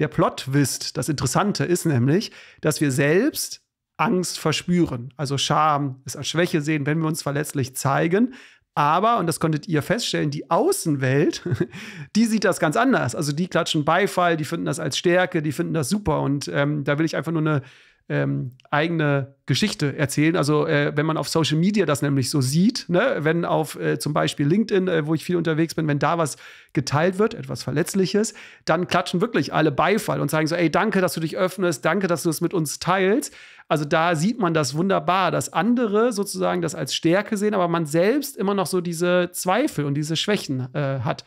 Der Plot-Twist, das Interessante ist nämlich, dass wir selbst Angst verspüren, also Scham, es als Schwäche sehen, wenn wir uns verletzlich zeigen. Aber, und das konntet ihr feststellen, die Außenwelt, die sieht das ganz anders. Also die klatschen Beifall, die finden das als Stärke, die finden das super. Und ähm, da will ich einfach nur eine ähm, eigene Geschichte erzählen. Also äh, wenn man auf Social Media das nämlich so sieht, ne? wenn auf äh, zum Beispiel LinkedIn, äh, wo ich viel unterwegs bin, wenn da was geteilt wird, etwas Verletzliches, dann klatschen wirklich alle Beifall und sagen so, ey, danke, dass du dich öffnest, danke, dass du es das mit uns teilst. Also da sieht man das wunderbar, dass andere sozusagen das als Stärke sehen, aber man selbst immer noch so diese Zweifel und diese Schwächen äh, hat.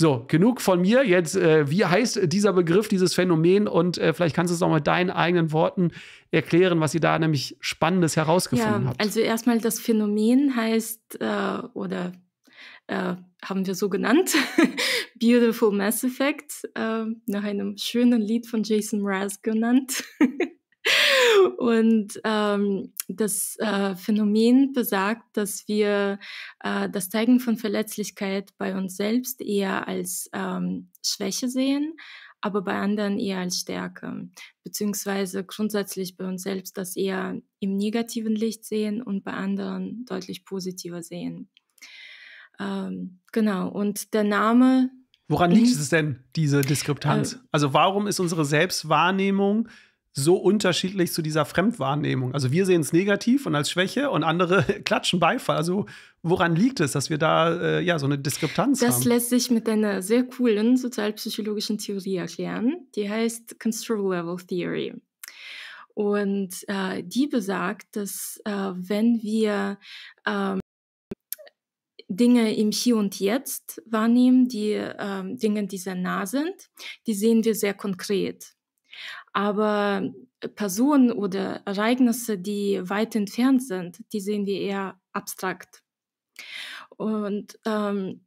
So, genug von mir. Jetzt, äh, wie heißt dieser Begriff, dieses Phänomen? Und äh, vielleicht kannst du es auch mit deinen eigenen Worten erklären, was ihr da nämlich Spannendes herausgefunden ja, habt. Also erstmal das Phänomen heißt äh, oder äh, haben wir so genannt, Beautiful Mass Effect, äh, nach einem schönen Lied von Jason Mraz genannt. Und ähm, das äh, Phänomen besagt, dass wir äh, das Zeigen von Verletzlichkeit bei uns selbst eher als ähm, Schwäche sehen, aber bei anderen eher als Stärke, beziehungsweise grundsätzlich bei uns selbst das eher im negativen Licht sehen und bei anderen deutlich positiver sehen. Ähm, genau, und der Name Woran liegt mhm. es denn, diese Diskrepanz? Äh, also warum ist unsere Selbstwahrnehmung so unterschiedlich zu dieser Fremdwahrnehmung? Also wir sehen es negativ und als Schwäche und andere klatschen Beifall. Also woran liegt es, dass wir da äh, ja so eine Diskrepanz haben? Das lässt sich mit einer sehr coolen sozialpsychologischen Theorie erklären. Die heißt Control Level Theory. Und äh, die besagt, dass äh, wenn wir ähm, Dinge im Hier und Jetzt wahrnehmen, die ähm, Dinge, die sehr nah sind, die sehen wir sehr konkret. Aber äh, Personen oder Ereignisse, die weit entfernt sind, die sehen wir eher abstrakt. Und ähm,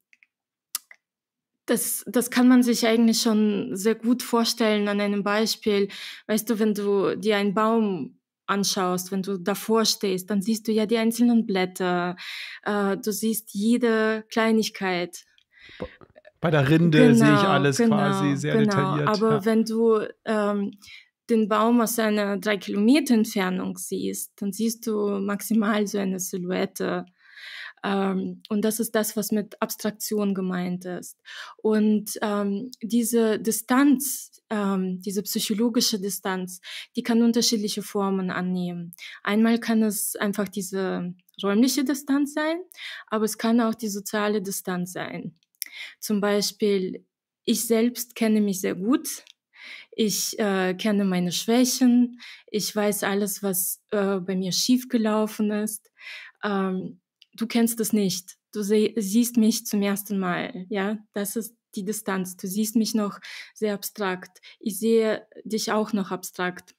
das, das kann man sich eigentlich schon sehr gut vorstellen an einem Beispiel. Weißt du, wenn du dir einen Baum anschaust, wenn du davor stehst, dann siehst du ja die einzelnen Blätter, äh, du siehst jede Kleinigkeit. Bei der Rinde genau, sehe ich genau, alles genau, quasi sehr genau. detailliert. Aber ja. wenn du ähm, den Baum aus einer drei Kilometer Entfernung siehst, dann siehst du maximal so eine Silhouette. Ähm, und das ist das, was mit Abstraktion gemeint ist. Und ähm, diese Distanz, ähm, diese psychologische Distanz, die kann unterschiedliche Formen annehmen. Einmal kann es einfach diese räumliche Distanz sein, aber es kann auch die soziale Distanz sein. Zum Beispiel, ich selbst kenne mich sehr gut. Ich äh, kenne meine Schwächen. Ich weiß alles, was äh, bei mir schiefgelaufen ist. Ähm, du kennst es nicht. Du siehst mich zum ersten Mal. Ja, das ist die Distanz. Du siehst mich noch sehr abstrakt. Ich sehe dich auch noch abstrakt.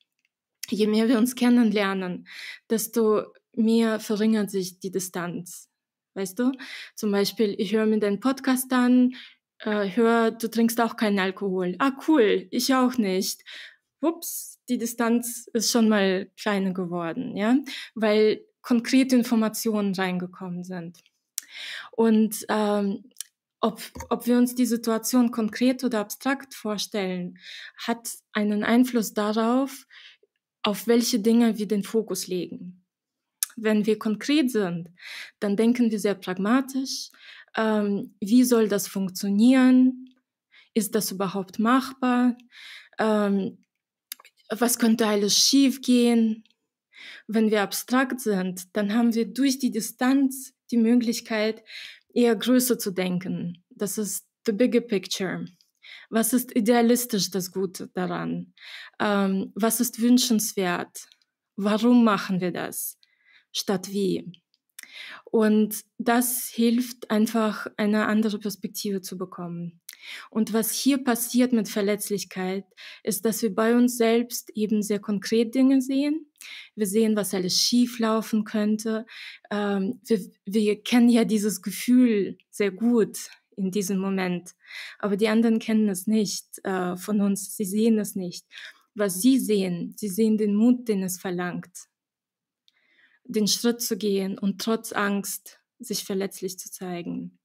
Je mehr wir uns kennenlernen, desto mehr verringert sich die Distanz weißt du? Zum Beispiel, ich höre mir deinen Podcast an, äh, höre, du trinkst auch keinen Alkohol. Ah, cool, ich auch nicht. Ups, die Distanz ist schon mal kleiner geworden, ja, weil konkrete Informationen reingekommen sind. Und ähm, ob, ob wir uns die Situation konkret oder abstrakt vorstellen, hat einen Einfluss darauf, auf welche Dinge wir den Fokus legen wenn wir konkret sind, dann denken wir sehr pragmatisch. Ähm, wie soll das funktionieren? Ist das überhaupt machbar? Ähm, was könnte alles schiefgehen? Wenn wir abstrakt sind, dann haben wir durch die Distanz die Möglichkeit, eher größer zu denken. Das ist the bigger picture. Was ist idealistisch das Gute daran? Ähm, was ist wünschenswert? Warum machen wir das? statt wie. Und das hilft einfach, eine andere Perspektive zu bekommen. Und was hier passiert mit Verletzlichkeit, ist, dass wir bei uns selbst eben sehr konkret Dinge sehen. Wir sehen, was alles schief laufen könnte. Ähm, wir, wir kennen ja dieses Gefühl sehr gut in diesem Moment, aber die anderen kennen es nicht äh, von uns. Sie sehen es nicht. Was sie sehen, sie sehen den Mut, den es verlangt den Schritt zu gehen und trotz Angst sich verletzlich zu zeigen.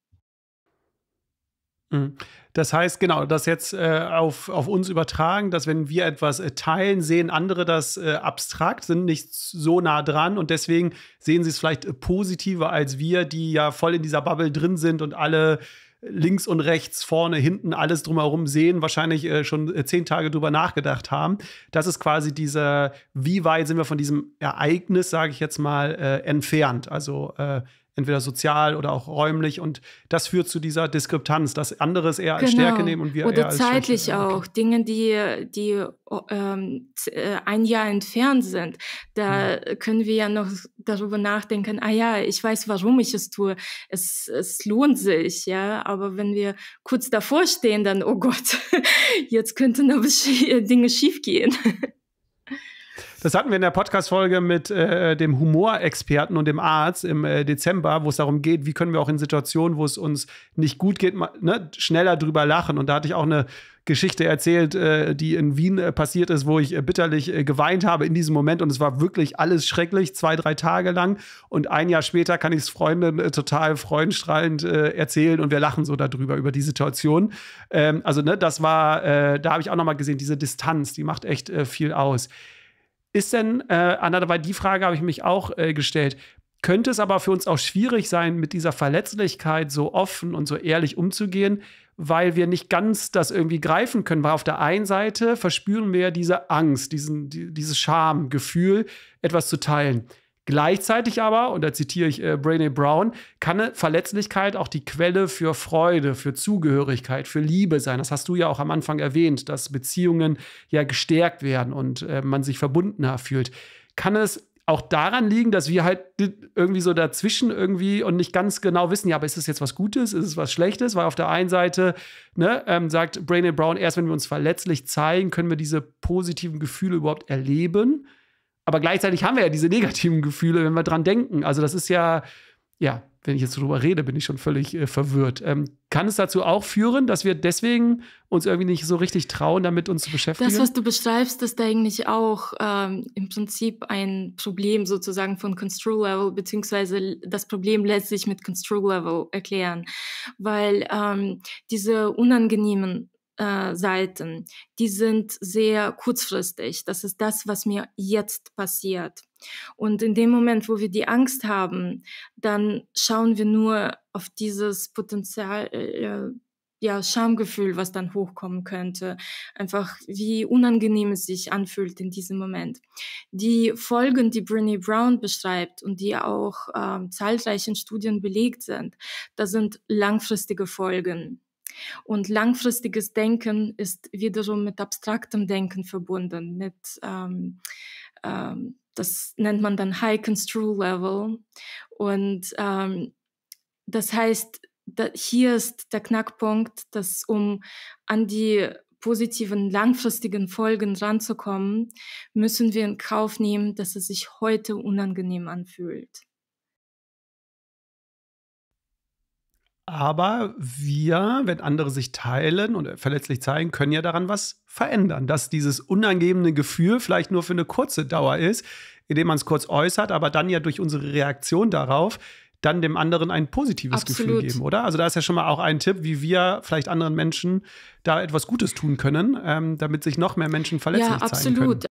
Mhm. Das heißt, genau, das jetzt äh, auf, auf uns übertragen, dass wenn wir etwas äh, teilen, sehen andere das äh, abstrakt, sind nicht so nah dran und deswegen sehen sie es vielleicht äh, positiver als wir, die ja voll in dieser Bubble drin sind und alle links und rechts, vorne, hinten, alles drumherum sehen, wahrscheinlich äh, schon äh, zehn Tage drüber nachgedacht haben. Das ist quasi dieser, wie weit sind wir von diesem Ereignis, sage ich jetzt mal, äh, entfernt. Also äh, entweder sozial oder auch räumlich. Und das führt zu dieser Diskrepanz, dass andere es eher als genau. Stärke nehmen und wir oder eher als zeitlich Schwäche. auch okay. Dinge, die die ähm, äh, ein Jahr entfernt sind. Da ja. Mhm. können wir ja noch darüber nachdenken. Ah ja, ich weiß, warum ich es tue. Es, es lohnt sich, ja. Aber wenn wir kurz davor stehen, dann oh Gott, jetzt könnten aber Dinge schiefgehen. Das hatten wir in der Podcast-Folge mit äh, dem Humorexperten und dem Arzt im äh, Dezember, wo es darum geht, wie können wir auch in Situationen, wo es uns nicht gut geht, mal, ne, schneller drüber lachen. Und da hatte ich auch eine Geschichte erzählt, äh, die in Wien äh, passiert ist, wo ich äh, bitterlich äh, geweint habe in diesem Moment und es war wirklich alles schrecklich, zwei, drei Tage lang. Und ein Jahr später kann ich es Freunden äh, total freudenstrahlend äh, erzählen und wir lachen so darüber, über die Situation. Ähm, also, ne, das war, da habe ich auch nochmal gesehen, diese Distanz, die macht echt viel aus. Ist denn, äh, Anna, weil die Frage habe ich mich auch äh, gestellt, könnte es aber für uns auch schwierig sein, mit dieser Verletzlichkeit so offen und so ehrlich umzugehen, weil wir nicht ganz das irgendwie greifen können. Weil auf der einen Seite verspüren wir diese Angst, diesen, die, dieses Schamgefühl, etwas zu teilen. Gleichzeitig aber, und da zitiere ich äh, Brené Brown, kann Verletzlichkeit auch die Quelle für Freude, für Zugehörigkeit, für Liebe sein. Das hast du ja auch am Anfang erwähnt, dass Beziehungen ja gestärkt werden und äh, man sich verbundener fühlt. Kann es auch daran liegen, dass wir halt irgendwie so dazwischen irgendwie und nicht ganz genau wissen, ja, aber ist es jetzt was Gutes, ist es was Schlechtes? Weil auf der einen Seite ne, ähm, sagt Brain Brown, erst wenn wir uns verletzlich zeigen, können wir diese positiven Gefühle überhaupt erleben. Aber gleichzeitig haben wir ja diese negativen Gefühle, wenn wir dran denken. Also das ist ja, ja, wenn ich jetzt drüber rede, bin ich schon völlig äh, verwirrt. Ähm, kann es dazu auch führen, dass wir deswegen uns irgendwie nicht so richtig trauen, damit uns zu beschäftigen? Das, was du beschreibst, ist eigentlich auch ähm, im Prinzip ein Problem sozusagen von Control Level, beziehungsweise das Problem lässt sich mit Control Level erklären, weil ähm, diese unangenehmen äh, Seiten, die sind sehr kurzfristig. Das ist das, was mir jetzt passiert. Und in dem Moment, wo wir die Angst haben, dann schauen wir nur auf dieses Potenzial, äh, ja, Schamgefühl, was dann hochkommen könnte. Einfach wie unangenehm es sich anfühlt in diesem Moment. Die Folgen, die Brené Brown beschreibt und die auch äh, zahlreichen Studien belegt sind, das sind langfristige Folgen und langfristiges Denken ist wiederum mit abstraktem Denken verbunden, mit ähm, ähm, das nennt man dann High Construe Level. Und ähm, das heißt, da, hier ist der Knackpunkt, dass um an die positiven langfristigen Folgen ranzukommen, müssen wir in Kauf nehmen, dass es sich heute unangenehm anfühlt. Aber wir, wenn andere sich teilen und verletzlich zeigen, können ja daran was verändern, dass dieses unangenehme Gefühl vielleicht nur für eine kurze Dauer ist, indem man es kurz äußert, aber dann ja durch unsere Reaktion darauf dann dem anderen ein positives Absolut. Gefühl geben, oder? Also da ist ja schon mal auch ein Tipp, wie wir vielleicht anderen Menschen da etwas Gutes tun können, ähm, damit sich noch mehr Menschen verletzlich ja, absolut. können.